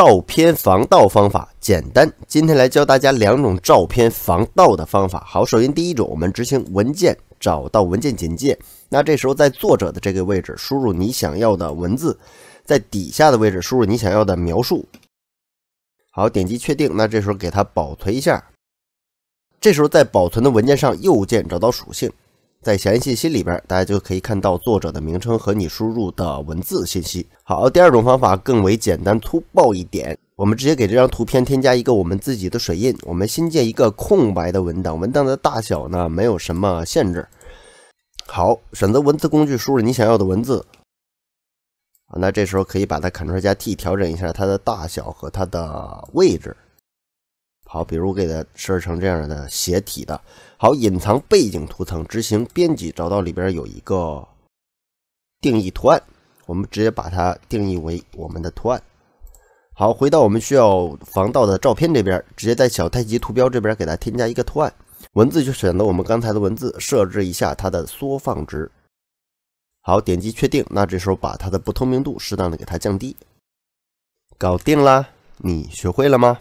照片防盗方法简单，今天来教大家两种照片防盗的方法。好，首先第一种，我们执行文件，找到文件简介，那这时候在作者的这个位置输入你想要的文字，在底下的位置输入你想要的描述。好，点击确定，那这时候给它保存一下。这时候在保存的文件上右键，找到属性。在详细信息里边，大家就可以看到作者的名称和你输入的文字信息。好，第二种方法更为简单粗暴一点，我们直接给这张图片添加一个我们自己的水印。我们新建一个空白的文档，文档的大小呢没有什么限制。好，选择文字工具，输入你想要的文字。那这时候可以把它 Ctrl 加 T 调整一下它的大小和它的位置。好，比如我给它设置成这样的斜体的。好，隐藏背景图层，执行编辑，找到里边有一个定义图案，我们直接把它定义为我们的图案。好，回到我们需要防盗的照片这边，直接在小太极图标这边给它添加一个图案，文字就选择我们刚才的文字，设置一下它的缩放值。好，点击确定，那这时候把它的不透明度适当的给它降低，搞定啦。你学会了吗？